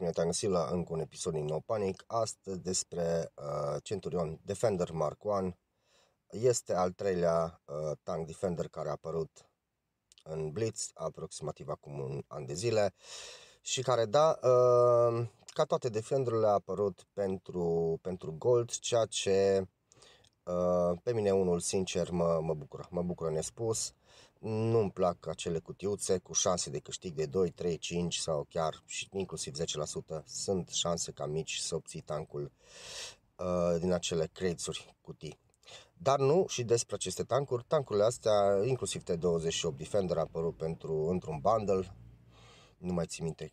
bine te-am găsit la încă un episod din No Panic, astăzi despre uh, Centurion Defender Mark 1. Este al treilea uh, tank Defender care a apărut în Blitz aproximativ acum un an de zile și care, da, uh, ca toate Defenderurile a apărut pentru, pentru Gold, ceea ce uh, pe mine unul sincer mă, mă bucură, mă bucură nespus nu-mi plac acele cutiuțe cu șanse de câștig de 2, 3, 5 sau chiar și inclusiv 10% sunt șanse ca mici să obții tancul uh, din acele crețuri cutii. Dar nu și despre aceste tancuri. Tancurile astea, inclusiv T28 Defender, a apărut pentru, într-un bundle, nu mai țin minte,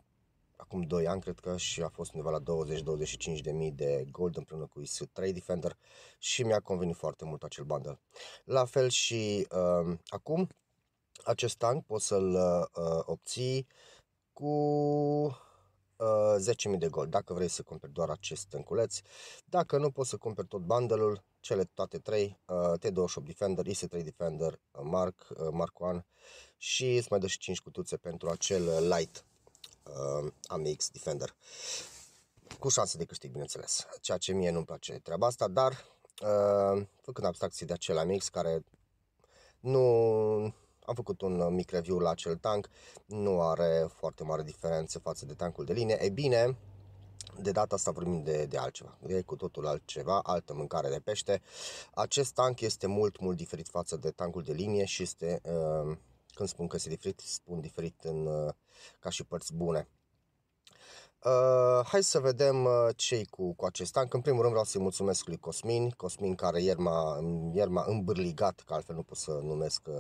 acum 2 ani cred că și a fost undeva la 20-25 de mii de gold împreună cu IS3 Defender și mi-a convenit foarte mult acel bundle. La fel și uh, acum, acest tank poți să-l uh, uh obții cu uh, 10.000 de gold, dacă vrei să cumperi doar acest tanculeț. Dacă nu, poți să cumperi tot bundle-ul, cele toate trei, uh, T28 Defender, IS3 Defender, uh, Mark, uh, Mark 1 și îți mai dă și 5 cutuțe pentru acel uh, light uh, AMX Defender. Cu șanse de câștig, bineînțeles, ceea ce mie nu-mi place treaba asta, dar uh, făcând abstracții de acel AMX care nu am făcut un uh, mic review la acel tank, nu are foarte mare diferență față de tankul de linie. E bine, de data asta vorbim de, de altceva, e cu totul altceva, altă mâncare de pește. Acest tank este mult, mult diferit față de tankul de linie și este, uh, când spun că este diferit, spun diferit în, uh, ca și părți bune. Uh, hai să vedem uh, ce cu, cu acest an. În primul rând vreau să-i mulțumesc lui Cosmin, Cosmin care ieri m-a, ieri m-a îmbârligat, că altfel nu pot să numesc uh,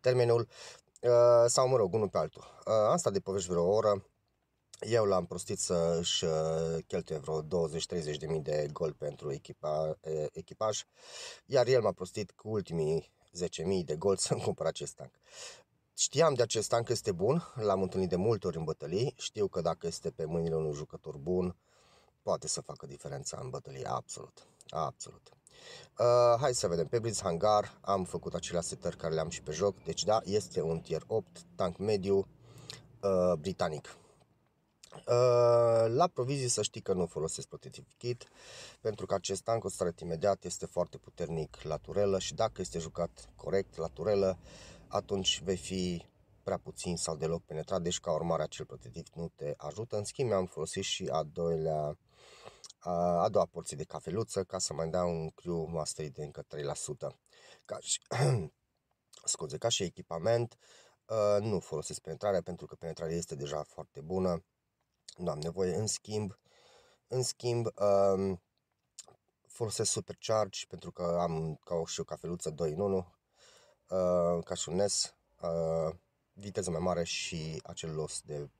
termenul, uh, sau mă rog, unul pe altul. Uh, asta de povești vreo oră, eu l-am prostit să și uh, cheltuie vreo 20-30 de mii de gol pentru echipa, uh, echipaj, iar el m-a prostit cu ultimii 10.000 de gol să-mi cumpăr acest tank. Știam de acest an că este bun, l-am întâlnit de multe ori în bătălii, știu că dacă este pe mâinile unui jucător bun, poate să facă diferența în bătălie, absolut, absolut. Uh, hai să vedem, pe Blitz Hangar am făcut acelea setări care le-am și pe joc, deci da, este un tier 8, tank mediu, uh, britanic. Uh, la provizii să știi că nu folosesc protective kit pentru că acest tank o să arăt imediat, este foarte puternic la turelă și dacă este jucat corect la turelă atunci vei fi prea puțin sau deloc penetrat, deci ca urmare acel protetiv nu te ajută. În schimb, am folosit și a doilea a doua porție de cafeluță ca să mai dea un crew master de încă 3%. Ca și, scuze, ca și echipament, ă, nu folosesc penetrarea pentru că penetrarea este deja foarte bună, nu am nevoie. În schimb, în schimb ă, folosesc supercharge pentru că am ca o și o cafeluță 2 în 1 Uh, ca și un NES, uh, viteză mai mare și acel los de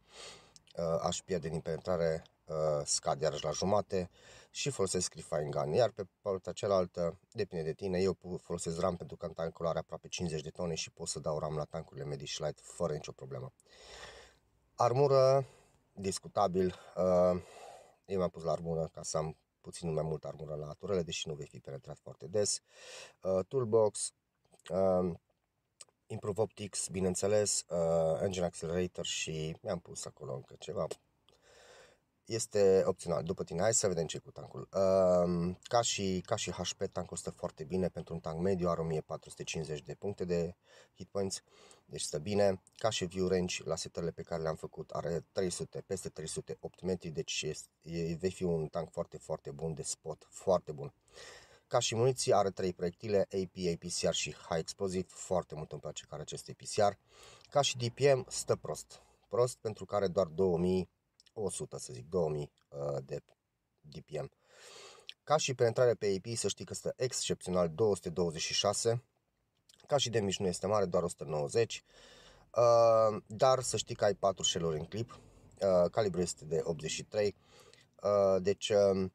uh, aș pierde din penetrare uh, scade iarăși la jumate și folosesc Refine Gun. Iar pe partea cealaltă, depinde de tine, eu folosesc RAM pentru că în tankul are aproape 50 de tone și pot să dau RAM la tankurile Medici light fără nicio problemă. Armură, discutabil, uh, eu m am pus la armură ca să am puțin mai mult armură la turele, deși nu vei fi penetrat foarte des. Uh, toolbox, Uh, Improve Optics, bineînțeles, uh, Engine Accelerator și mi-am pus acolo încă ceva. Este opțional. După tine, hai să vedem ce cu tancul. Uh, ca, și, ca și HP, tankul stă foarte bine. Pentru un tank mediu are 1450 de puncte de hit points, deci stă bine. Ca și view range, la setările pe care le-am făcut, are 300, peste 308 metri, deci este, e, vei fi un tank foarte, foarte bun de spot, foarte bun. Uh, ca și muniții are trei proiectile AP, APCR și High Explosive, foarte mult îmi place care acest APCR. Ca și DPM stă prost, prost pentru care doar 2100 să zic, 2000 uh, de DPM. Ca și penetrare pe AP să știi că stă excepțional 226, ca și mici nu este mare, doar 190, uh, dar să știi că ai 4 shell în clip, uh, calibru este de 83, deci um,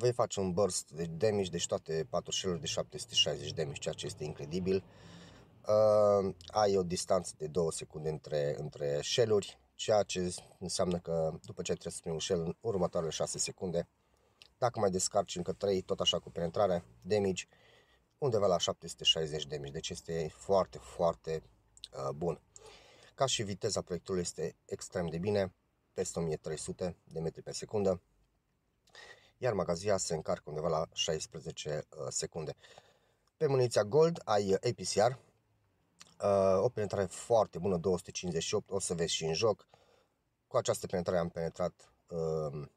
vei face un burst de damage, deci toate patru shell de 760 damage, ceea ce este incredibil. Uh, ai o distanță de 2 secunde între, între shell-uri, ceea ce înseamnă că după ce ai primi un shell în următoarele 6 secunde, dacă mai descarci încă 3, tot așa cu penetrare, damage, undeva la 760 damage, deci este foarte, foarte uh, bun. Ca și viteza proiectului este extrem de bine, peste 1300 de metri pe secundă, iar magazia se încarcă undeva la 16 uh, secunde. Pe muniția Gold ai uh, APCR, uh, o penetrare foarte bună, 258, o să vezi și în joc. Cu această penetrare am penetrat um,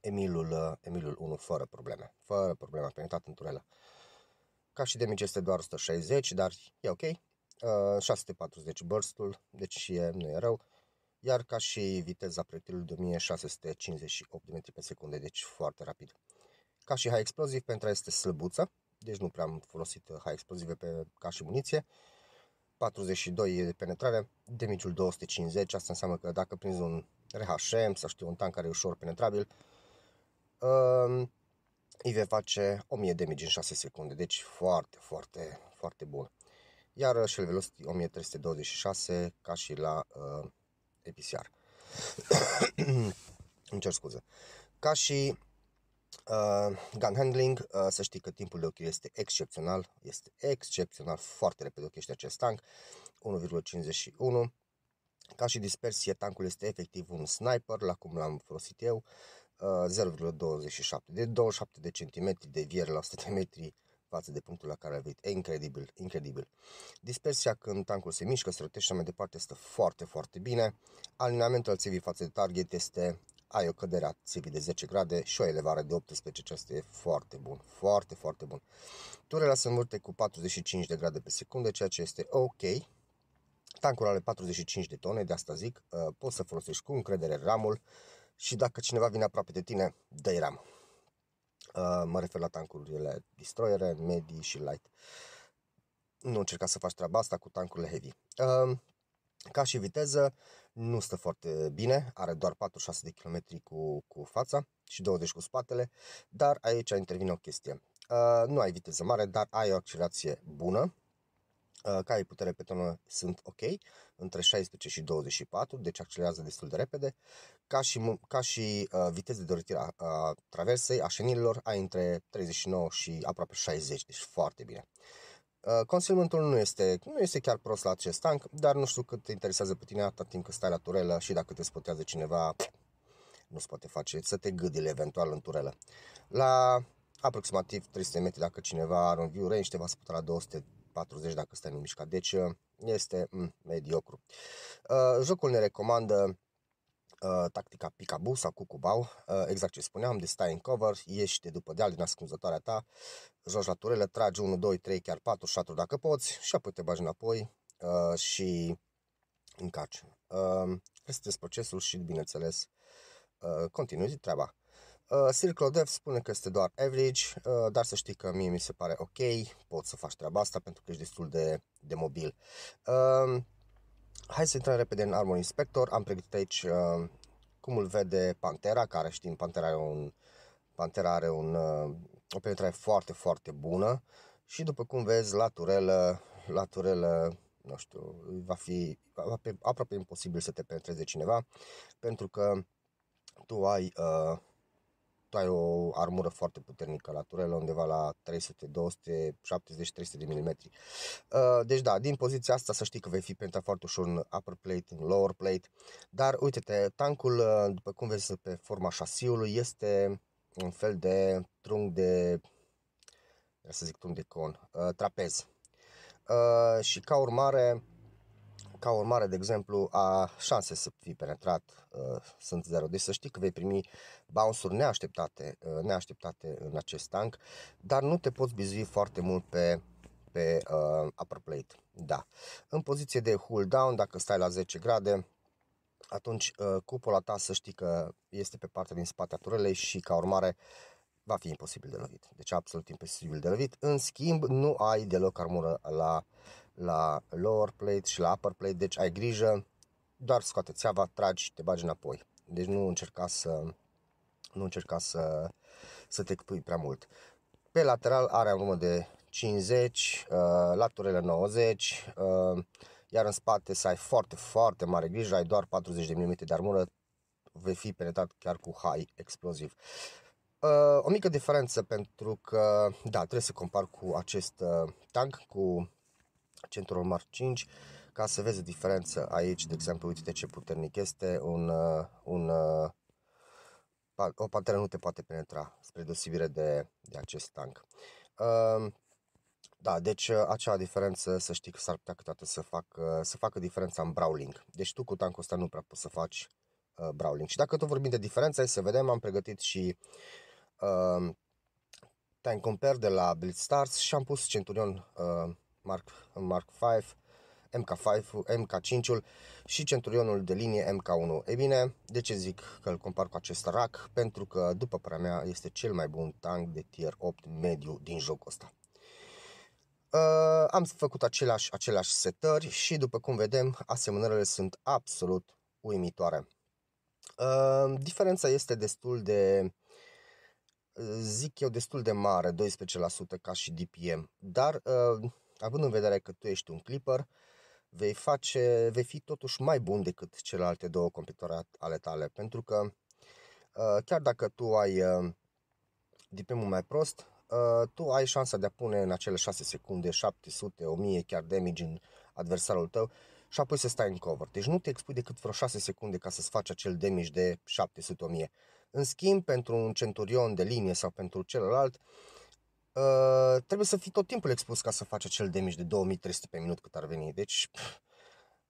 Emilul, Emilul 1 fără probleme, fără probleme, am penetrat în turelă. Ca și damage este doar 160, dar e ok. 640 burst deci e, nu e rău iar ca și viteza proiectilului de 1658 de metri pe secundă, deci foarte rapid. Ca și high explosive, pentru este slăbuță, deci nu prea am folosit high explosive pe, ca și muniție. 42 e de penetrare, demiciul 250, asta înseamnă că dacă prinzi un RHM sau știu un tank care e ușor penetrabil, um, îi vei face 1000 damage în 6 secunde, deci foarte, foarte, foarte bun. Iar și velocity 1326 ca și la uh, EPCR. Îmi cer scuze. Ca și uh, gun handling, uh, să știi că timpul de ochiul este excepțional, este excepțional, foarte repede ochește acest tank, 1,51. Ca și dispersie, tankul este efectiv un sniper, la cum l-am folosit eu, uh, 0,27 de 27 de centimetri de vier la 100 de metri, față de punctul la care a venit. E incredibil, incredibil. Dispersia când tancul se mișcă, se rotește și mai departe, stă foarte, foarte bine. Alinamentul țevii față de target este ai o cădere a țevii de 10 grade și o elevare de 18, ce este foarte bun, foarte, foarte bun. Turele se învârte cu 45 de grade pe secundă, ceea ce este ok. Tancul are 45 de tone, de asta zic, uh, poți să folosești cu încredere ramul și dacă cineva vine aproape de tine, dă-i ramul. Uh, mă refer la tankurile destroyere, medii și light. Nu încerca să faci treaba asta cu tankurile heavy. Uh, ca și viteză, nu stă foarte bine, are doar 46 de km cu, cu fața și 20 cu spatele, dar aici intervine o chestie. Uh, nu ai viteză mare, dar ai o accelerație bună, Uh, ca de putere pe tonă sunt ok, între 16 și 24, deci accelerează destul de repede. Ca și, ca și uh, viteze de oritire a, a traversei, a șenilor, ai între 39 și aproape 60, deci foarte bine. Uh, nu este, nu este chiar prost la acest tank, dar nu știu cât te interesează pe tine atât timp cât stai la turelă și dacă te spotează cineva, nu se poate face, să te gâdile eventual în turelă. La aproximativ 300 metri, dacă cineva are un view range, te va spăta la 200 40 dacă stai în mișcat. Deci uh, este mm, mediocru. Uh, jocul ne recomandă uh, tactica picabu sau cucubau, exact ce spuneam, de stai în cover, ieși de după deal din ascunzătoarea ta, joci la turele, tragi 1, 2, 3, chiar 4 4 dacă poți și apoi te bagi înapoi și încarci. Este procesul și, bineînțeles, continui treaba. Uh, Circle Dev spune că este doar average, uh, dar să știi că mie mi se pare ok, poți să faci treaba asta pentru că ești destul de, de mobil. Uh, hai să intrăm repede în Armor Inspector, am pregătit aici uh, cum îl vede Pantera, care știm Pantera are un, Pantera are un, uh, o penetrare foarte, foarte bună și după cum vezi la turelă, la turelă nu știu, va fi aproape, aproape imposibil să te penetreze cineva pentru că tu ai uh, tu ai o armură foarte puternică la turelă undeva la 300, 200 70 300 de milimetri. Uh, deci da, din poziția asta să știi că vei fi pentru foarte ușor în upper plate, în lower plate, dar uite-te, tancul, uh, după cum vezi pe forma șasiului, este un fel de trunchi de, să zic trunchi de con, uh, trapez. Și ca urmare, ca urmare, de exemplu, a șanse să fii penetrat uh, sunt zero. Deci să știi că vei primi bounce-uri neașteptate, uh, neașteptate în acest tank, dar nu te poți bizui foarte mult pe pe uh, upper plate. Da. În poziție de hold down, dacă stai la 10 grade, atunci uh, cupola ta să știi că este pe partea din spate a turelei și ca urmare va fi imposibil de lovit. Deci absolut imposibil de lovit. În schimb, nu ai deloc armură la uh, la lower plate și la upper plate, deci ai grijă, doar scoate țeava, tragi și te bagi înapoi. Deci nu încerca să nu încerca să, să te pui prea mult. Pe lateral are în urmă de 50, uh, laturele 90, uh, iar în spate să ai foarte, foarte mare grijă, ai doar 40 de mm de armură, vei fi penetrat chiar cu high exploziv. Uh, o mică diferență pentru că, da, trebuie să compar cu acest uh, tank, cu centrul Mark 5 ca să vezi diferența diferență aici, de exemplu, uite ce puternic este, un, uh, un, uh, o pantera nu te poate penetra, spre deosebire de, de acest tank. Um, da, deci uh, acea diferență, să știi că s-ar putea câteodată să, fac, să facă diferența în brawling. Deci tu cu tankul ăsta nu prea poți să faci brawling. Și dacă tot vorbim de diferență, hai să vedem, am pregătit și uh, Time Compare de la Blitz Stars și am pus Centurion uh, Mark, Mark 5, MK5, MK5-ul și centurionul de linie MK1. Ei bine, de ce zic că îl compar cu acest rac? Pentru că, după părerea mea, este cel mai bun tank de tier 8 mediu din jocul ăsta. Uh, am făcut aceleași, aceleași setări și, după cum vedem, asemănările sunt absolut uimitoare. Uh, diferența este destul de zic eu destul de mare, 12% ca și DPM, dar uh, având în vedere că tu ești un clipper, vei, face, vei fi totuși mai bun decât celelalte două competitori ale tale, pentru că uh, chiar dacă tu ai uh, DPM-ul mai prost, uh, tu ai șansa de a pune în acele 6 secunde 700, 1000 chiar damage în adversarul tău și apoi să stai în cover. Deci nu te expui decât vreo 6 secunde ca să-ți faci acel damage de 700-1000. În schimb, pentru un centurion de linie sau pentru celălalt, uh, trebuie să fii tot timpul expus ca să faci acel damage de 2300 pe minut cât ar veni. Deci pf,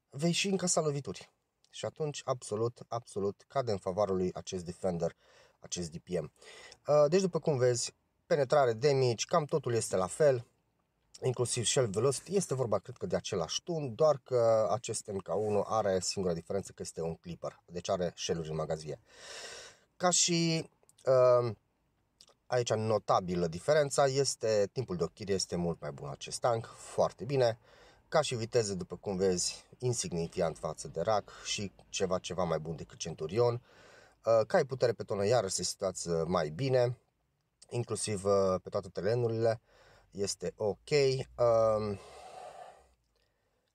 vei și încasa lovituri. Și atunci, absolut, absolut, cade în favoarea lui acest defender, acest DPM. Uh, ă, deci, după cum vezi, penetrare, damage, cam totul este la fel inclusiv Shell Velocity, este vorba cred că de același tun, doar că acest MK1 are singura diferență că este un clipper, deci are shell în magazie. Ca și uh, Aici notabilă diferența este timpul de ochire este mult mai bun acest tank, foarte bine. Ca și viteză, după cum vezi, insignifiant față de RAC și ceva ceva mai bun decât Centurion. Uh, ca ai putere pe tonă, iarăși se situați mai bine, inclusiv uh, pe toate terenurile, este ok. Um,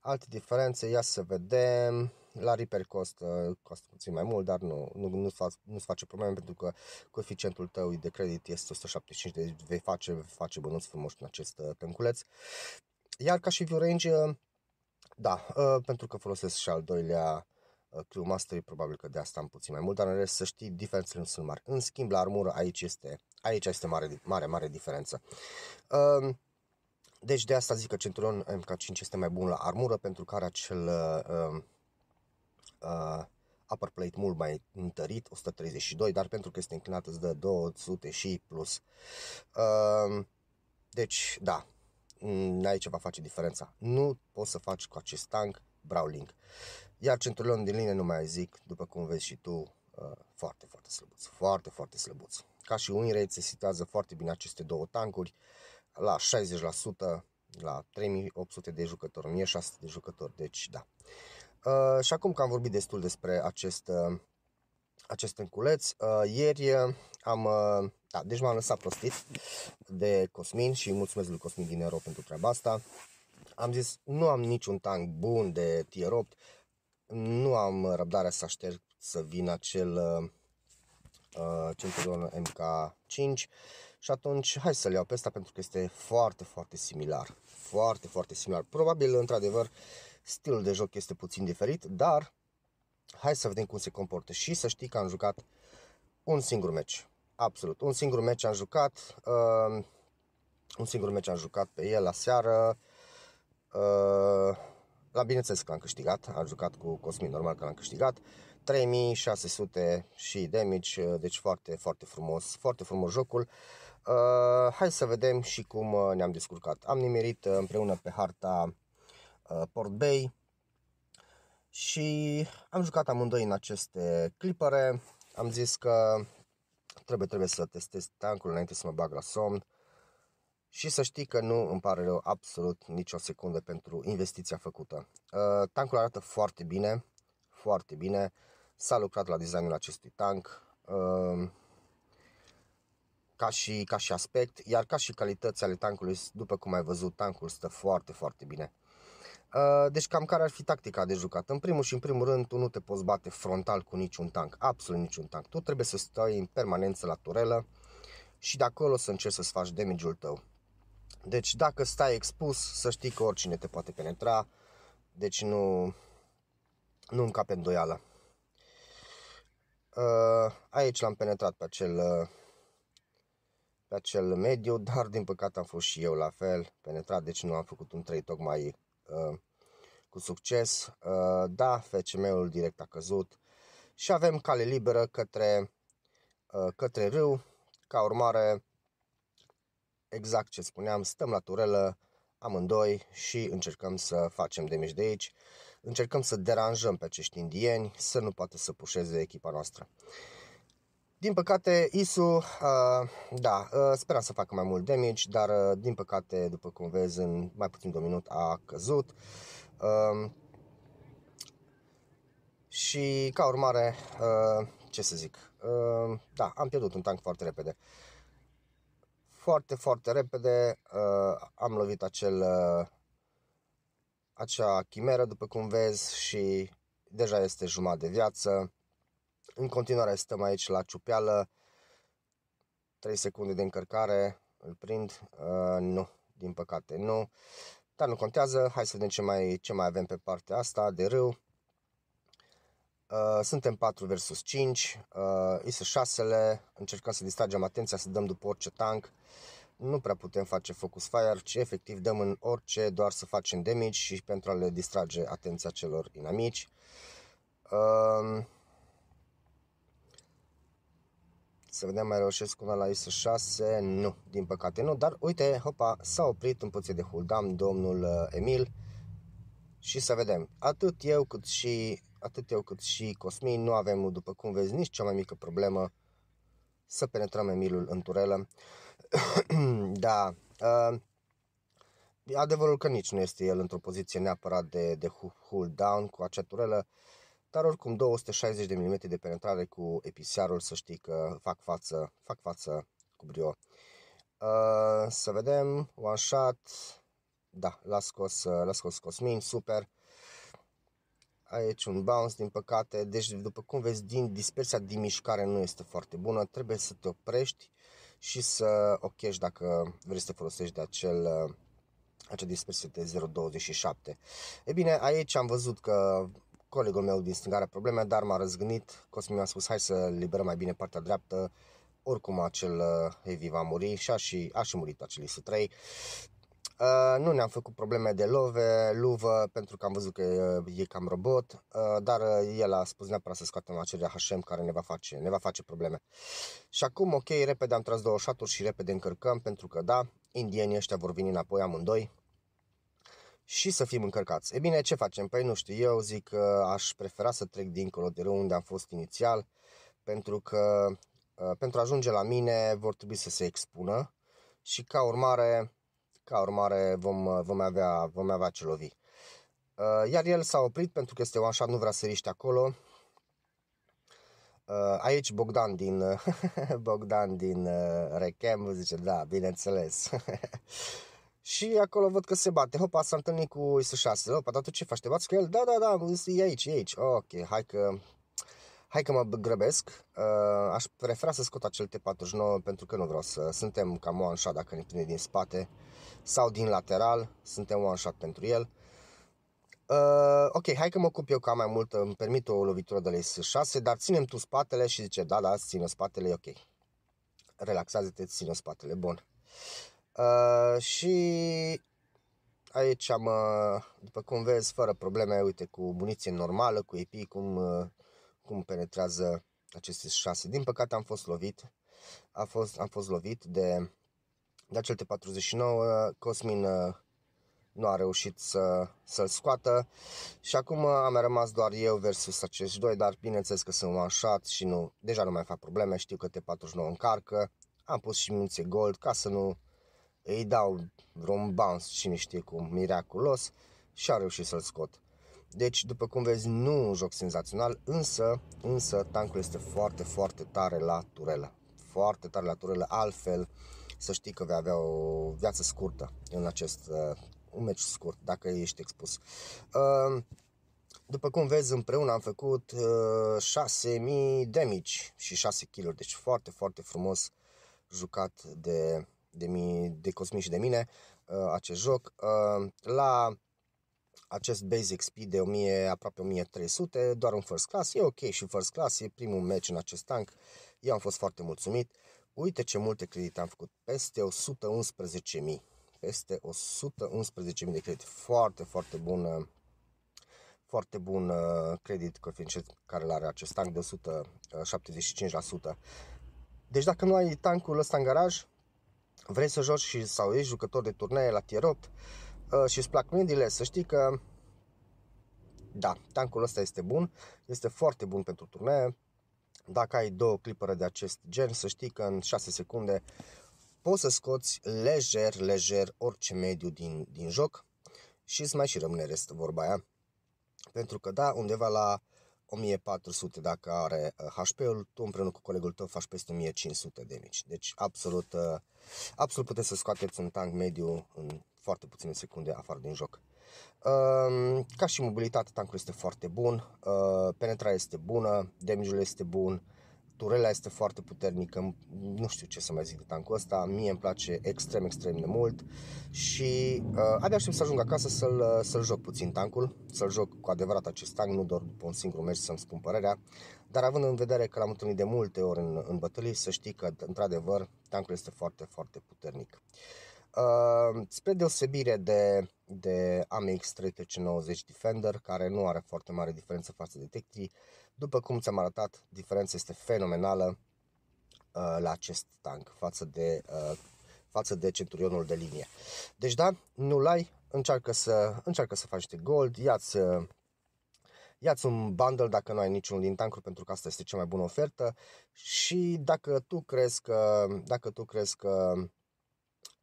alte diferențe, ia să vedem la Ripper cost cost puțin mai mult, dar nu, nu, nu, nu face probleme pentru că coeficientul tău de credit este 175, deci vei face, face bănuți frumos în acest tânculeț. Uh, Iar ca și view range, uh, da, uh, pentru că folosesc și al doilea Crew Mastery, probabil că de asta am puțin mai mult, dar în rest să știi, diferențele nu sunt mari. În schimb, la armură aici este, aici este mare, mare, mare diferență. Um, deci de asta zic că centurion MK5 este mai bun la armură pentru că are acel um, Uh, upper plate mult mai întărit, 132, dar pentru că este înclinat îți dă 200 și plus. Uh, deci, da, mm, ce va face diferența. Nu poți să faci cu acest tank Brawling. Iar centurion din linie nu mai zic, după cum vezi și tu, uh, foarte, foarte slăbuț. Foarte, foarte slăbuț. Ca și win rate se situează foarte bine aceste două tankuri, la 60%, la 3800 de jucători, 1600 de jucători, deci da. Uh, și acum că am vorbit destul despre acest, uh, acest înculeț, uh, ieri am... da, deci m-am lăsat prostit de Cosmin și mulțumesc lui Cosmin din Europa pentru treaba asta. Am zis, nu am niciun tank bun de tier 8, nu am răbdarea să aștept să vină acel uh, Centurion MK5 și atunci hai să-l iau pe asta pentru că este foarte, foarte similar. Foarte, foarte similar. Probabil, într-adevăr, uh, Stilul de joc este puțin diferit, dar hai să vedem cum se comportă. Și să știi că am jucat un singur meci. Absolut. Un singur meci am jucat. Uh, un singur meci am jucat pe el la seară. Uh, la bineînțeles că am câștigat. Am jucat cu Cosmin, normal că l-am câștigat. 3600 și damage, uh, deci foarte, foarte frumos, foarte frumos jocul. Uh, hai să vedem și cum uh, ne-am descurcat. Am nimerit uh, împreună pe harta Uh, Port Bay și am jucat amândoi în aceste clipere. Am zis că trebuie, trebuie să testez tancul înainte să mă bag la somn și să știi că nu îmi pare rău absolut nicio secundă pentru investiția făcută. Uh, tancul arată foarte bine, foarte bine. S-a lucrat la designul acestui tank uh, ca și, ca și aspect, iar ca și calități ale tankului, după cum ai văzut, tankul stă foarte, foarte bine. Uh, deci cam care ar fi tactica de jucat? În primul și în primul rând, tu nu te poți bate frontal cu niciun tank, absolut niciun tank. Tu trebuie să stai în permanență la turelă și de acolo să încerci să-ți faci damage-ul tău. Deci dacă stai expus, să știi că oricine te poate penetra, deci nu, nu încape îndoială. Uh, aici l-am penetrat pe acel, pe acel mediu, dar din păcate am fost și eu la fel penetrat, deci nu am făcut un trade tocmai Uh, cu succes. Uh, da, FCM-ul direct a căzut și avem cale liberă către, uh, către râu. Ca urmare, exact ce spuneam, stăm la turelă amândoi și încercăm să facem damage de aici. Încercăm să deranjăm pe acești indieni să nu poată să pușeze echipa noastră. Din păcate, ISU, uh, da, uh, speram să facă mai mult damage, dar uh, din păcate, după cum vezi, în mai puțin de un minut a căzut. Uh, și ca urmare, uh, ce să zic, uh, da, am pierdut un tank foarte repede. Foarte, foarte repede uh, am lovit acel, uh, acea chimeră, după cum vezi, și deja este jumătate de viață. În continuare stăm aici la ciupeală. 3 secunde de încărcare. Îl prind? Uh, nu, din păcate nu. Dar nu contează. Hai să vedem ce mai, ce mai avem pe partea asta de râu. Uh, suntem 4 versus 5, uh, ISO 6 încercăm să distragem atenția, să dăm după orice tank. Nu prea putem face focus fire, ci efectiv dăm în orice doar să facem damage și pentru a le distrage atenția celor inamici. Uh, Să vedem, mai reușesc una la ISO 6 Nu, din păcate nu, dar uite, hopa, s-a oprit în puțin de huldam domnul uh, Emil și să vedem. Atât eu cât și, atât eu cât și Cosmin nu avem, după cum vezi, nici cea mai mică problemă să penetrăm Emilul în turelă. da, uh, adevărul că nici nu este el într-o poziție neapărat de, de hold down cu acea turelă. Dar oricum 260 de mm de penetrare cu episiarul, să știi că fac față, fac față cu brio. Uh, să vedem, one shot, da, l-a scos, uh, l-a scos Cosmin, super. Aici un bounce, din păcate, deci după cum vezi, din dispersia din mișcare nu este foarte bună, trebuie să te oprești și să ochești dacă vrei să te folosești de acel uh, acea dispersie de 0.27. E bine, aici am văzut că colegul meu din stânga are probleme, dar m-a răzgândit. Cosmin mi-a spus, hai să liberăm mai bine partea dreaptă. Oricum acel uh, Heavy va muri și a și, a și murit acel IS-3. Uh, nu ne-am făcut probleme de love, luvă, pentru că am văzut că e, uh, e cam robot, uh, dar uh, el a spus neapărat să scoatem acel HM care ne va face, ne va face probleme. Și acum, ok, repede am tras două șaturi și repede încărcăm, pentru că da, indienii ăștia vor veni înapoi amândoi, și să fim încărcați. E bine, ce facem? Păi nu știu, eu zic că aș prefera să trec dincolo de unde am fost inițial, pentru că ă, pentru a ajunge la mine vor trebui să se expună și ca urmare, ca urmare vom, vom, avea, vom avea ce lovi. Ă, iar el s-a oprit pentru că este așa, nu vrea să riște acolo. Ă, aici Bogdan din, Bogdan din Rechem zice, da, bineînțeles. Și acolo văd că se bate. Hopa, s-a întâlnit cu IS-6. Hopa, dar tu ce faci? Te bați cu el? Da, da, da, e aici, e aici. Ok, hai că... Hai că mă grăbesc, uh, aș prefera să scot acel T49 pentru că nu vreau să... Suntem cam one shot dacă ne prinde din spate sau din lateral, suntem one shot pentru el. Uh, ok, hai că mă ocup eu ca mai mult, îmi permit o lovitură de la S6, dar ținem tu spatele și zice, da, da, țină spatele, ok. Relaxează-te, țină spatele, bun. Uh, Uh, și aici am, uh, după cum vezi, fără probleme, uite, cu muniție normală, cu EP, cum, uh, cum penetrează aceste șase. Din păcate am fost lovit, a fost, am fost lovit de, de acel T49, Cosmin nu a reușit să, să-l scoată și acum am rămas doar eu versus acești doi, dar bineînțeles că sunt one shot și nu, deja nu mai fac probleme, știu că T49 încarcă, am pus și muniție gold ca să nu îi dau vreun și cine știe cum, miraculos și a reușit să-l scot. Deci, după cum vezi, nu un joc senzațional, însă, însă tancul este foarte, foarte tare la turelă. Foarte tare la turelă, altfel să știi că vei avea o viață scurtă în acest uh, un meci scurt, dacă ești expus. Uh, după cum vezi, împreună am făcut uh, 6000 damage și 6 kg, deci foarte, foarte frumos jucat de de, mi, de Cosmin și de mine uh, acest joc uh, la acest basic speed de 1000, aproape 1300, doar un first class, e ok și first class, e primul meci în acest tank, eu am fost foarte mulțumit, uite ce multe credite am făcut, peste 111.000, peste 111.000 de credite, foarte, foarte bun, uh, foarte bun credit coeficient care l are acest tank de 175%. Deci dacă nu ai tankul ăsta în garaj, vrei să joci și, sau ești jucător de turnee la tier 8 uh, și îți plac mindile, să știi că da, tankul ăsta este bun, este foarte bun pentru turnee. Dacă ai două clipere de acest gen, să știi că în 6 secunde poți să scoți lejer, lejer orice mediu din, din joc și îți mai și rămâne rest vorba aia. Pentru că da, undeva la 1400 dacă are HP-ul, uh, tu împreună cu colegul tău faci peste 1500 de mici. Deci absolut, uh, absolut puteți să scoateți un tank mediu în foarte puține secunde afară din joc. Um, ca și mobilitate, tankul este foarte bun, uh, penetrarea este bună, damage-ul este bun, durerea este foarte puternică, nu știu ce să mai zic de tancul ăsta, mie îmi place extrem, extrem de mult și uh, abia aștept să ajung acasă să-l, uh, să-l joc puțin tancul, să-l joc cu adevărat acest tank, nu doar după un singur meci să-mi spun părerea, dar având în vedere că l-am întâlnit de multe ori în, în bătălii, să știi că, într-adevăr, tancul este foarte, foarte puternic. Uh, spre deosebire de, de AMX 390 Defender, care nu are foarte mare diferență față de Tech după cum ți-am arătat, diferența este fenomenală uh, la acest tank față de, uh, față de centurionul de linie. Deci da, nu-l ai, încearcă să, încearcă să faci de gold, ia-ți uh, ia-ți un bundle dacă nu ai niciun din tankuri pentru că asta este cea mai bună ofertă și dacă tu crezi că, dacă tu crezi că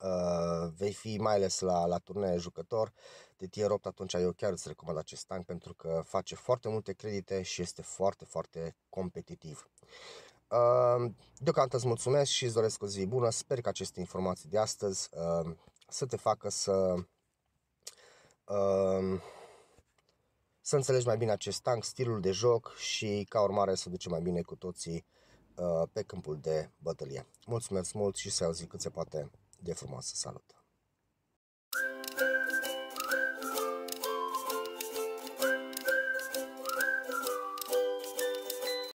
Uh, vei fi mai ales la, la turnee jucător de tier 8, atunci eu chiar îți recomand acest tank pentru că face foarte multe credite și este foarte, foarte competitiv. Uh, deocamdată îți mulțumesc și îți doresc o zi bună, sper că aceste informații de astăzi uh, să te facă să să înțelegi mai bine acest tank, stilul de joc și ca urmare să ducem mai bine cu toții pe câmpul de bătălie. Mulțumesc mult și să auzi cât se poate de frumoasă salută!